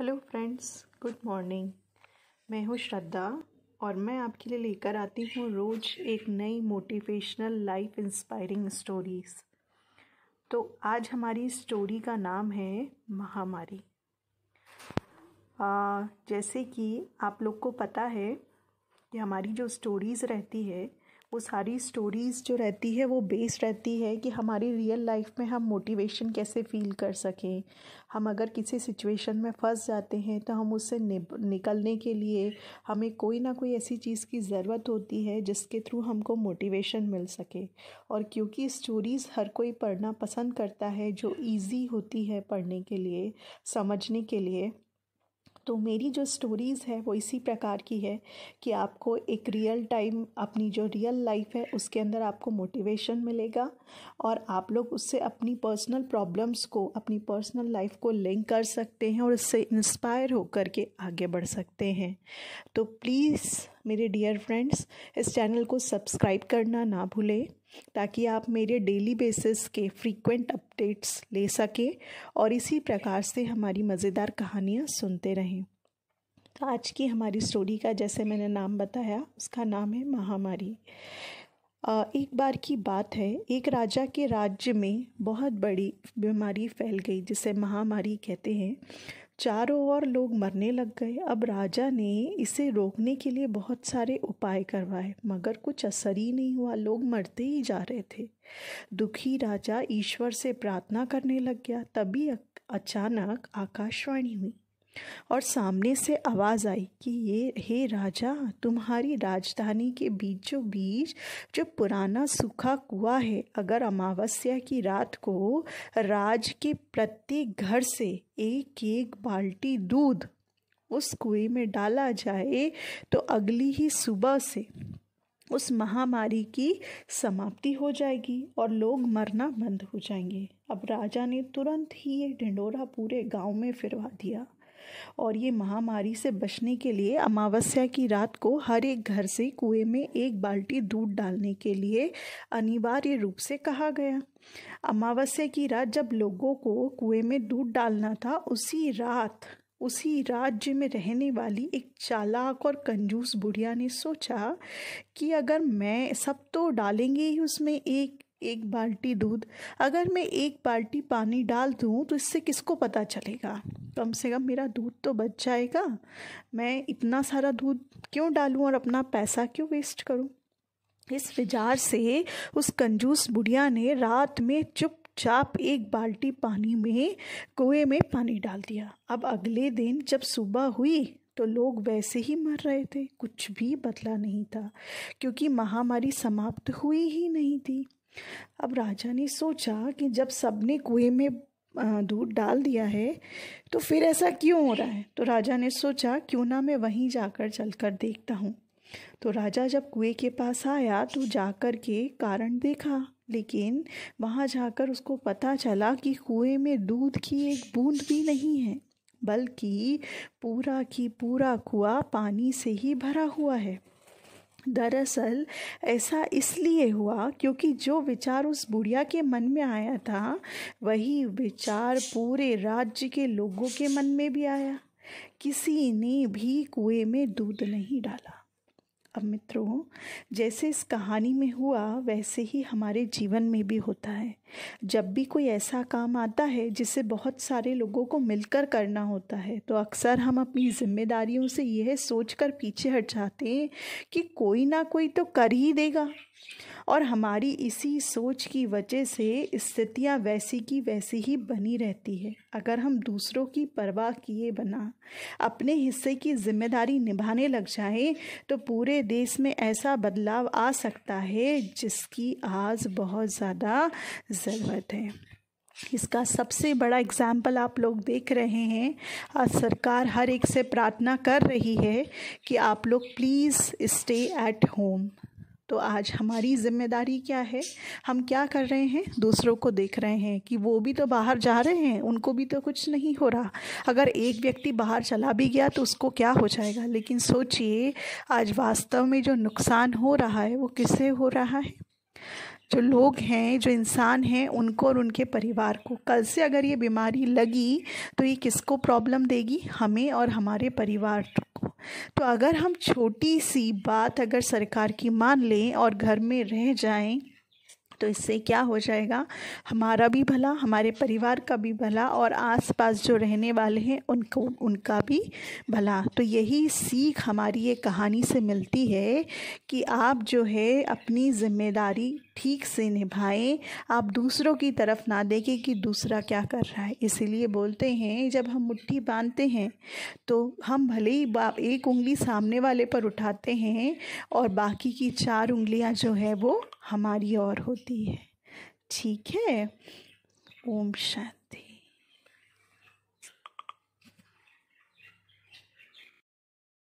hello friends good morning मैं हूँ श्रद्धा और मैं आपके लिए लेकर आती हूँ रोज़ एक नई मोटिवेशनल लाइफ इंस्पायरिंग स्टोरीज तो आज हमारी स्टोरी का नाम है महामारी आ, जैसे कि आप लोग को पता है कि हमारी जो स्टोरीज़ रहती है वो सारी स्टोरीज़ जो रहती है वो बेस रहती है कि हमारी रियल लाइफ में हम मोटिवेशन कैसे फ़ील कर सकें हम अगर किसी सिचुएशन में फंस जाते हैं तो हम उससे निकलने के लिए हमें कोई ना कोई ऐसी चीज़ की ज़रूरत होती है जिसके थ्रू हमको मोटिवेशन मिल सके और क्योंकि स्टोरीज़ हर कोई पढ़ना पसंद करता है जो ईज़ी होती है पढ़ने के लिए समझने के लिए तो मेरी जो स्टोरीज़ है वो इसी प्रकार की है कि आपको एक रियल टाइम अपनी जो रियल लाइफ है उसके अंदर आपको मोटिवेशन मिलेगा और आप लोग उससे अपनी पर्सनल प्रॉब्लम्स को अपनी पर्सनल लाइफ को लिंक कर सकते हैं और उससे इंस्पायर होकर के आगे बढ़ सकते हैं तो प्लीज़ मेरे डियर फ्रेंड्स इस चैनल को सब्सक्राइब करना ना भूलें ताकि आप मेरे डेली बेसिस के फ्रीक्वेंट अपडेट्स ले सकें और इसी प्रकार से हमारी मज़ेदार कहानियाँ सुनते रहें तो आज की हमारी स्टोरी का जैसे मैंने नाम बताया उसका नाम है महामारी एक बार की बात है एक राजा के राज्य में बहुत बड़ी बीमारी फैल गई जिसे महामारी कहते हैं चारों ओर लोग मरने लग गए अब राजा ने इसे रोकने के लिए बहुत सारे उपाय करवाए मगर कुछ असर ही नहीं हुआ लोग मरते ही जा रहे थे दुखी राजा ईश्वर से प्रार्थना करने लग गया तभी अचानक आकाशवाणी हुई और सामने से आवाज़ आई कि ये हे राजा तुम्हारी राजधानी के बीचों बीच जो पुराना सूखा कुआ है अगर अमावस्या की रात को राज के प्रत्येक घर से एक एक बाल्टी दूध उस कुएं में डाला जाए तो अगली ही सुबह से उस महामारी की समाप्ति हो जाएगी और लोग मरना बंद हो जाएंगे अब राजा ने तुरंत ही ये ढिंडोरा पूरे गांव में फिरवा दिया और ये महामारी से बचने के लिए अमावस्या की रात को हर एक घर से कुएं में एक बाल्टी दूध डालने के लिए अनिवार्य रूप से कहा गया अमावस्या की रात जब लोगों को कुएं में दूध डालना था उसी रात उसी राज्य में रहने वाली एक चालाक और कंजूस बुढ़िया ने सोचा कि अगर मैं सब तो डालेंगे ही उसमें एक एक बाल्टी दूध अगर मैं एक बाल्टी पानी डाल दूँ तो इससे किसको पता चलेगा कम से कम मेरा दूध तो बच जाएगा मैं इतना सारा दूध क्यों डालूँ और अपना पैसा क्यों वेस्ट करूँ इस विचार से उस कंजूस बुढ़िया ने रात में चुप चाप एक बाल्टी पानी में कुएं में पानी डाल दिया अब अगले दिन जब सुबह हुई तो लोग वैसे ही मर रहे थे कुछ भी बदला नहीं था क्योंकि महामारी समाप्त हुई ही नहीं थी अब राजा ने सोचा कि जब सबने कुएं में दूध डाल दिया है तो फिर ऐसा क्यों हो रहा है तो राजा ने सोचा क्यों ना मैं वहीं जाकर चलकर देखता हूँ तो राजा जब कुएं के पास आया तो जाकर के कारण देखा लेकिन वहाँ जाकर उसको पता चला कि कुएं में दूध की एक बूंद भी नहीं है बल्कि पूरा की पूरा कुआ पानी से ही भरा हुआ है दरअसल ऐसा इसलिए हुआ क्योंकि जो विचार उस बुढ़िया के मन में आया था वही विचार पूरे राज्य के लोगों के मन में भी आया किसी ने भी कुएं में दूध नहीं डाला अब मित्रों जैसे इस कहानी में हुआ वैसे ही हमारे जीवन में भी होता है जब भी कोई ऐसा काम आता है जिसे बहुत सारे लोगों को मिलकर करना होता है तो अक्सर हम अपनी जिम्मेदारियों से यह सोचकर पीछे हट जाते हैं कि कोई ना कोई तो कर ही देगा और हमारी इसी सोच की वजह से स्थितियाँ वैसी की वैसी ही बनी रहती है अगर हम दूसरों की परवाह किए बना अपने हिस्से की जिम्मेदारी निभाने लग जाए तो पूरे देश में ऐसा बदलाव आ सकता है जिसकी आज बहुत ज़्यादा ज़रूरत है इसका सबसे बड़ा एग्जाम्पल आप लोग देख रहे हैं आज सरकार हर एक से प्रार्थना कर रही है कि आप लोग प्लीज़ स्टे एट होम तो आज हमारी जिम्मेदारी क्या है हम क्या कर रहे हैं दूसरों को देख रहे हैं कि वो भी तो बाहर जा रहे हैं उनको भी तो कुछ नहीं हो रहा अगर एक व्यक्ति बाहर चला भी गया तो उसको क्या हो जाएगा लेकिन सोचिए आज वास्तव में जो नुकसान हो रहा है वो किससे हो रहा है जो लोग हैं जो इंसान हैं उनको और उनके परिवार को कल से अगर ये बीमारी लगी तो ये किसको प्रॉब्लम देगी हमें और हमारे परिवार को तो अगर हम छोटी सी बात अगर सरकार की मान लें और घर में रह जाएं तो इससे क्या हो जाएगा हमारा भी भला हमारे परिवार का भी भला और आसपास जो रहने वाले हैं उनको उनका भी भला तो यही सीख हमारी ये कहानी से मिलती है कि आप जो है अपनी जिम्मेदारी ठीक से निभाएं आप दूसरों की तरफ ना देखें कि दूसरा क्या कर रहा है इसीलिए बोलते हैं जब हम मुट्ठी बांधते हैं तो हम भले ही एक उंगली सामने वाले पर उठाते हैं और बाकी की चार उंगलियां जो है वो हमारी और होती है ठीक है ओम शांति